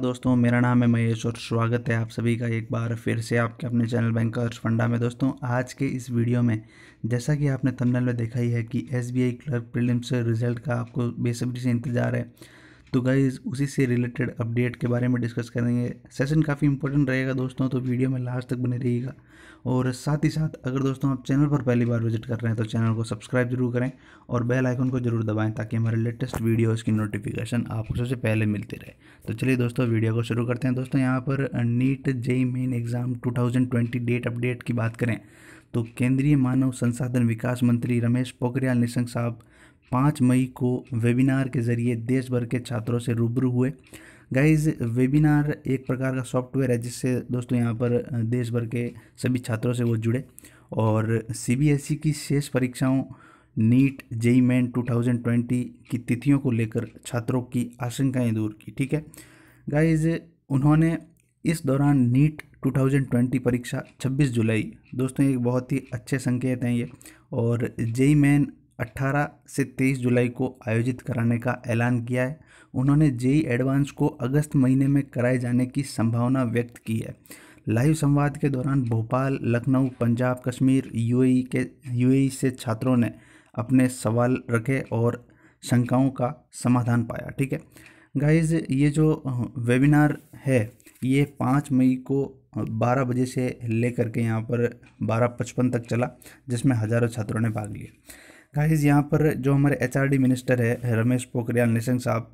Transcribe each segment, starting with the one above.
दोस्तों मेरा नाम है महेश और स्वागत है आप सभी का एक बार फिर से आपके अपने चैनल बैंकर्स फंडा में दोस्तों आज के इस वीडियो में जैसा कि आपने थंबनेल में देखा ही है कि S B I clerk prelims result का आपको बेसब्री से इंतज़ार है तो गाइज उसी से रिलेटेड अपडेट के बारे में डिस्कस करेंगे सेशन काफ़ी इंपॉर्टेंट रहेगा दोस्तों तो वीडियो में लास्ट तक बने रहिएगा और साथ ही साथ अगर दोस्तों आप चैनल पर पहली बार विजिट कर रहे हैं तो चैनल को सब्सक्राइब जरूर करें और बेल आइकन को जरूर दबाएं ताकि हमारे लेटेस्ट वीडियोज़ की नोटिफिकेशन आपको सबसे पहले मिलती रहे तो चलिए दोस्तों वीडियो को शुरू करते हैं दोस्तों यहाँ पर NEET JEE Main exam 2020 date update की बात करें तो केंद्रीय मानव संसाधन विकास मंत्री रमेश पोखरियाल निशंक साहब पाँच मई को वेबिनार के ज़रिए देश भर के छात्रों से रूबरू हुए गाइज वेबिनार एक प्रकार का सॉफ्टवेयर है जिससे दोस्तों यहाँ पर देश भर के सभी छात्रों से वो जुड़े और सीबीएसई e की शेष परीक्षाओं नीट जेई मैन टू की तिथियों को लेकर छात्रों की आशंकाएं दूर की ठीक है गाइज उन्होंने इस दौरान नीट 2020 परीक्षा 26 जुलाई दोस्तों ये बहुत ही अच्छे संकेत हैं ये और जेई मैन 18 से 23 जुलाई को आयोजित कराने का ऐलान किया है उन्होंने जेई एडवांस को अगस्त महीने में कराए जाने की संभावना व्यक्त की है लाइव संवाद के दौरान भोपाल लखनऊ पंजाब कश्मीर यूएई के यूएई से छात्रों ने अपने सवाल रखे और शंकाओं का समाधान पाया ठीक है गाइज ये जो वेबिनार है ये पाँच मई को बारह बजे से लेकर के यहाँ पर बारह पचपन तक चला जिसमें हज़ारों छात्रों ने भाग लिया गाइज़ यहाँ पर जो हमारे एचआरडी मिनिस्टर है रमेश पोखरियाल निशंक साहब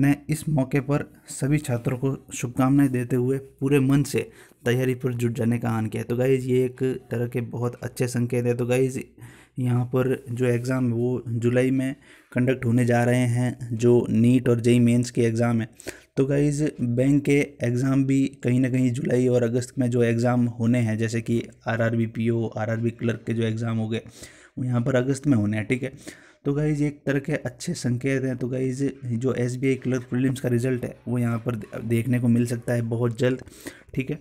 ने इस मौके पर सभी छात्रों को शुभकामनाएं देते हुए पूरे मन से तैयारी पर जुट जाने का आह्वान किया तो गाइज़ ये एक तरह के बहुत अच्छे संकेत है तो गाइज़ यहाँ पर जो एग्ज़ाम वो जुलाई में कंडक्ट होने जा रहे हैं जो नीट और जेई मेंस के एग्ज़ाम है तो गाइज़ बैंक के एग्ज़ाम भी कहीं ना कहीं जुलाई और अगस्त में जो एग्ज़ाम होने हैं जैसे कि R R B P O R R B clerk के जो एग्ज़ाम हो गए वो यहाँ पर अगस्त में होने हैं ठीक है तो गाइज़ एक तरह के अच्छे संकेत हैं तो गाइज़ जो एस बी आई क्लर्क का रिजल्ट है वो यहाँ पर देखने को मिल सकता है बहुत जल्द ठीक है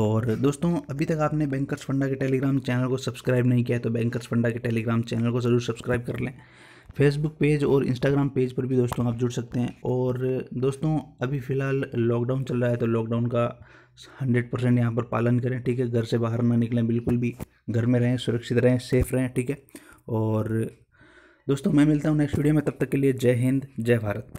और दोस्तों अभी तक आपने बैंकर्स फंडा के टेलीग्राम चैनल को सब्सक्राइब नहीं किया है तो बैंकर्स फंडा के टेलीग्राम चैनल को ज़रूर सब्सक्राइब कर लें फेसबुक पेज और इंस्टाग्राम पेज पर भी दोस्तों आप जुड़ सकते हैं और दोस्तों अभी फ़िलहाल लॉकडाउन चल रहा है तो लॉकडाउन का हंड्रेड परसेंट यहाँ पर पालन करें ठीक है घर से बाहर ना निकलें बिल्कुल भी घर में रहें सुरक्षित रहें सेफ़ रहें ठीक है और दोस्तों मैं मिलता हूँ नेक्स्ट वीडियो में तब तक के लिए जय हिंद जय भारत